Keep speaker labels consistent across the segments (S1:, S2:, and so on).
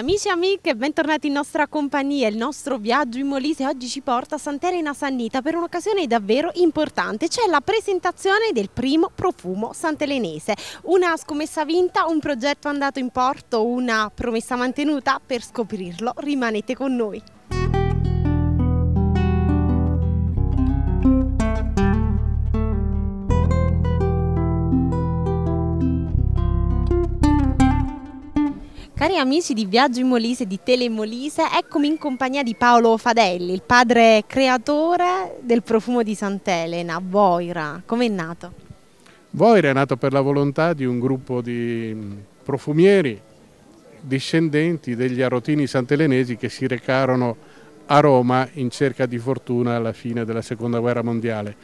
S1: Amici e amiche, bentornati in nostra compagnia. Il nostro viaggio in Molise oggi ci porta a Sant'Elena Sannita per un'occasione davvero importante. C'è la presentazione del primo profumo santelenese. Una scommessa vinta, un progetto andato in porto, una promessa mantenuta. Per scoprirlo rimanete con noi. Cari amici di Viaggio in Molise, di Telemolise, eccomi in compagnia di Paolo Fadelli, il padre creatore del profumo di Sant'Elena, Voira. Come è nato?
S2: Voira è nato per la volontà di un gruppo di profumieri discendenti degli arotini santelenesi che si recarono a Roma in cerca di fortuna alla fine della Seconda Guerra Mondiale.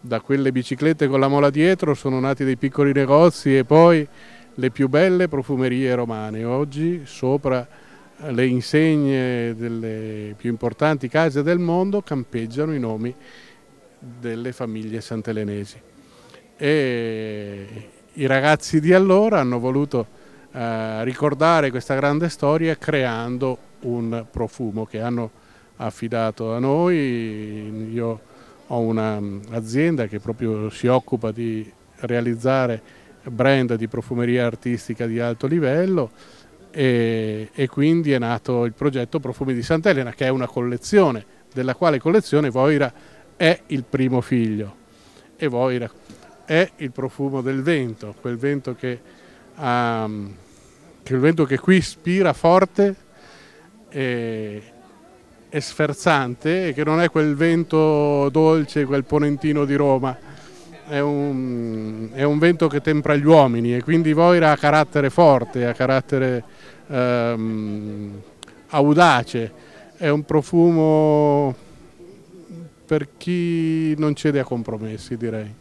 S2: Da quelle biciclette con la mola dietro sono nati dei piccoli negozi e poi le più belle profumerie romane. Oggi sopra eh, le insegne delle più importanti case del mondo campeggiano i nomi delle famiglie santelenesi. E I ragazzi di allora hanno voluto eh, ricordare questa grande storia creando un profumo che hanno affidato a noi. Io ho un'azienda mm, che proprio si occupa di realizzare brand di profumeria artistica di alto livello e, e, quindi è nato il progetto Profumi di Sant'Elena che è una collezione della quale collezione Voira è il primo figlio e Voira è il profumo del vento, quel vento che, um, quel vento che qui spira forte e, e sferzante e che non è quel vento dolce, quel ponentino di Roma è un, è un, vento che tempra gli uomini e quindi Voira ha carattere forte, ha carattere ehm, audace, è un profumo per chi non cede a compromessi direi.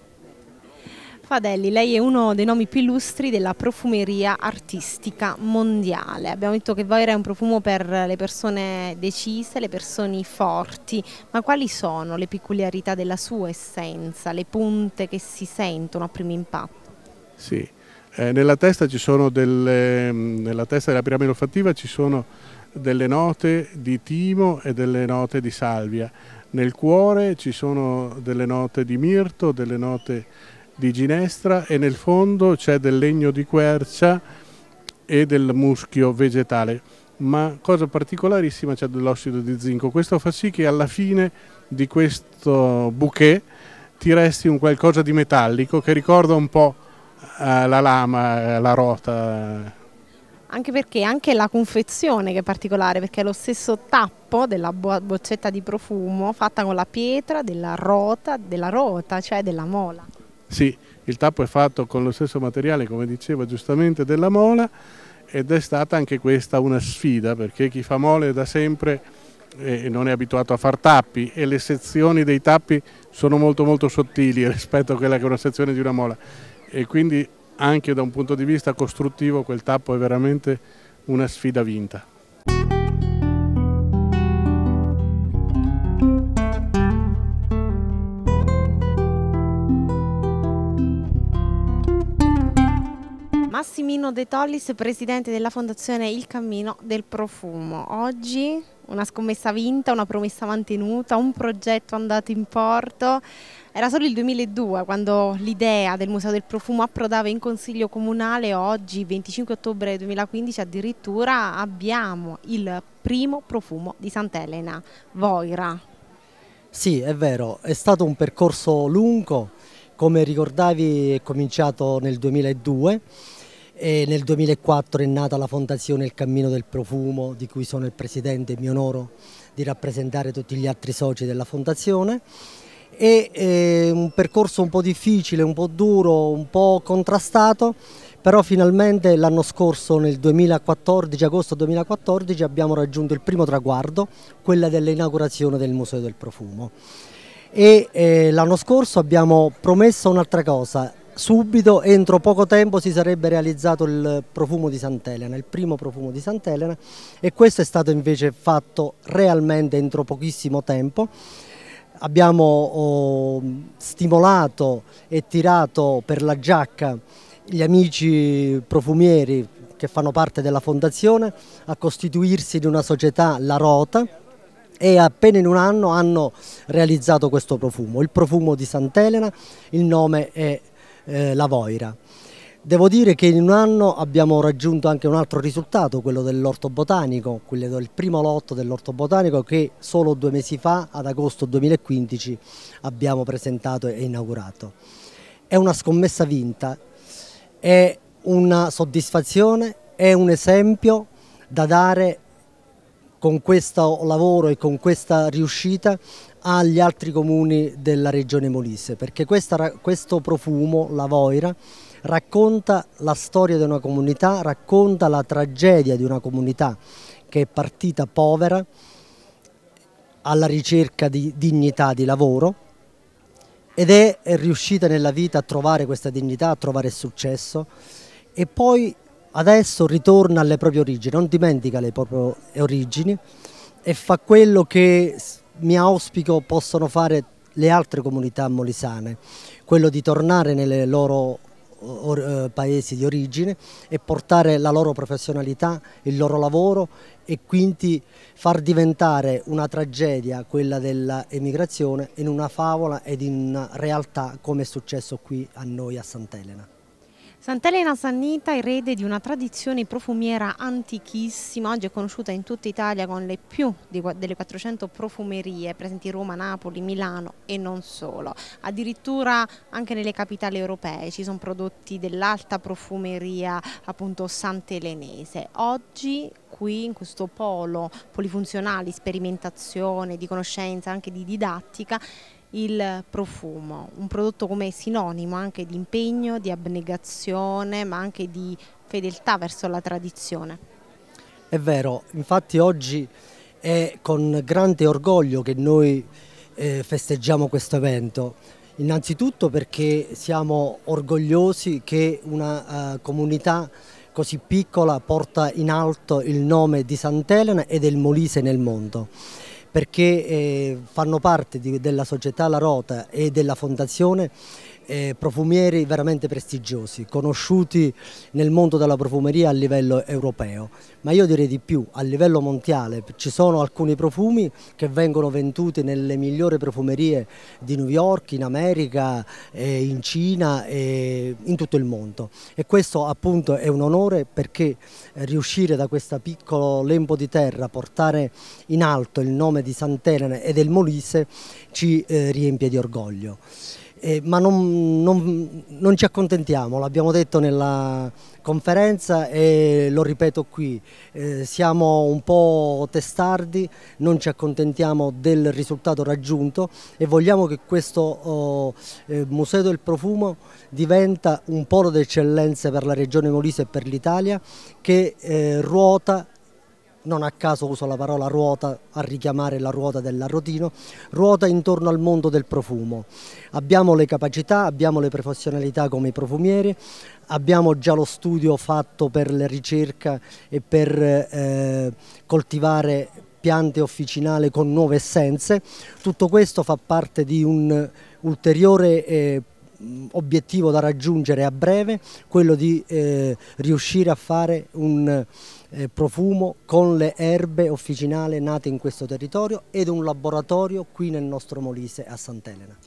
S1: Fadelli, lei è uno dei nomi più illustri della profumeria artistica mondiale. Abbiamo detto che Voira è un profumo per le persone decise, le persone forti, ma quali sono le peculiarità della sua essenza, le punte che si sentono a primo impatto?
S2: Sì, eh, nella, testa delle, mm, nella testa della piramide olfattiva ci sono delle note di timo e delle note di salvia. Nel cuore ci sono delle note di mirto, delle note di ginestra e nel fondo c'è del legno di quercia e del muschio vegetale ma cosa particolarissima c'è dell'ossido di zinco questo fa sì che alla fine di questo bouquet ti resti un qualcosa di metallico che ricorda un po' eh, la lama, eh, la rota
S1: anche perché anche la confezione che è particolare perché è lo stesso tappo della boccetta di profumo fatta con la pietra, della rota, della rota cioè della mola
S2: sì, il tappo è fatto con lo stesso materiale, come diceva giustamente, della mola ed è stata anche questa una sfida perché chi fa mole da sempre eh, non è abituato a far tappi e le sezioni dei tappi sono molto molto sottili rispetto a quella che è una sezione di una mola e quindi anche da un punto di vista costruttivo quel tappo è veramente una sfida vinta.
S1: Massimino De Tollis, presidente della fondazione Il Cammino del Profumo. Oggi una scommessa vinta, una promessa mantenuta, un progetto andato in porto. Era solo il 2002 quando l'idea del Museo del Profumo approdava in Consiglio Comunale, oggi 25 ottobre 2015 addirittura abbiamo il primo profumo di Sant'Elena, Voira.
S3: Sì, è vero, è stato un percorso lungo, come ricordavi è cominciato nel 2002 e nel 2004 è nata la fondazione Il Cammino del Profumo di cui sono il presidente e mi onoro di rappresentare tutti gli altri soci della fondazione È eh, un percorso un po' difficile, un po' duro, un po' contrastato però finalmente l'anno scorso nel 2014, agosto 2014 abbiamo raggiunto il primo traguardo, quella dell'inaugurazione del Museo del Profumo e eh, l'anno scorso abbiamo promesso un'altra cosa, subito, entro poco tempo, si sarebbe realizzato il profumo di Sant'Elena, il primo profumo di Sant'Elena e questo è stato invece fatto realmente entro pochissimo tempo. Abbiamo oh, stimolato e tirato per la giacca gli amici profumieri che fanno parte della fondazione a costituirsi in una società, La Rota, e appena in un anno hanno realizzato questo profumo, il profumo di Sant'Elena, il nome è eh, la Voira. Devo dire che in un anno abbiamo raggiunto anche un altro risultato, quello dell'orto botanico, quello del primo lotto dell'orto botanico che solo due mesi fa, ad agosto 2015, abbiamo presentato e inaugurato. È una scommessa vinta, è una soddisfazione, è un esempio da dare con questo lavoro e con questa riuscita agli altri comuni della regione Molise, perché questa, questo profumo, la Voira, racconta la storia di una comunità, racconta la tragedia di una comunità che è partita povera, alla ricerca di dignità di lavoro ed è riuscita nella vita a trovare questa dignità, a trovare successo e poi adesso ritorna alle proprie origini, non dimentica le proprie origini e fa quello che mi auspico possano fare le altre comunità molisane, quello di tornare nelle loro eh, paesi di origine e portare la loro professionalità, il loro lavoro e quindi far diventare una tragedia quella dell'emigrazione in una favola ed in una realtà come è successo qui a noi a Sant'Elena.
S1: Sant'Elena Sannita, erede di una tradizione profumiera antichissima, oggi è conosciuta in tutta Italia con le più delle 400 profumerie presenti in Roma, Napoli, Milano e non solo. Addirittura anche nelle capitali europee ci sono prodotti dell'alta profumeria appunto santelenese. Oggi qui in questo polo polifunzionale, sperimentazione, di conoscenza, anche di didattica, il profumo, un prodotto come sinonimo anche di impegno, di abnegazione, ma anche di fedeltà verso la tradizione.
S3: È vero, infatti oggi è con grande orgoglio che noi eh, festeggiamo questo evento. Innanzitutto perché siamo orgogliosi che una eh, comunità così piccola porta in alto il nome di Sant'Elena e del Molise nel mondo perché eh, fanno parte di, della società La Rota e della fondazione eh, profumieri veramente prestigiosi, conosciuti nel mondo della profumeria a livello europeo, ma io direi di più, a livello mondiale ci sono alcuni profumi che vengono venduti nelle migliori profumerie di New York, in America, eh, in Cina e in tutto il mondo e questo appunto è un onore perché riuscire da questo piccolo lembo di terra a portare in alto il nome di Sant'Elena e del Molise ci eh, riempie di orgoglio eh, ma non, non, non, ci accontentiamo, l'abbiamo detto nella conferenza e lo ripeto qui, eh, siamo un po' testardi, non ci accontentiamo del risultato raggiunto e vogliamo che questo oh, eh, Museo del Profumo diventa un polo d'eccellenza per la regione Molise e per l'Italia che eh, ruota non a caso uso la parola ruota a richiamare la ruota dell'arrotino, ruota intorno al mondo del profumo. Abbiamo le capacità, abbiamo le professionalità come i profumieri, abbiamo già lo studio fatto per la ricerca e per eh, coltivare piante officinali con nuove essenze. Tutto questo fa parte di un ulteriore eh, obiettivo da raggiungere a breve, quello di eh, riuscire a fare un eh, profumo con le erbe officinali nate in questo territorio ed un laboratorio qui nel nostro Molise a Sant'Elena.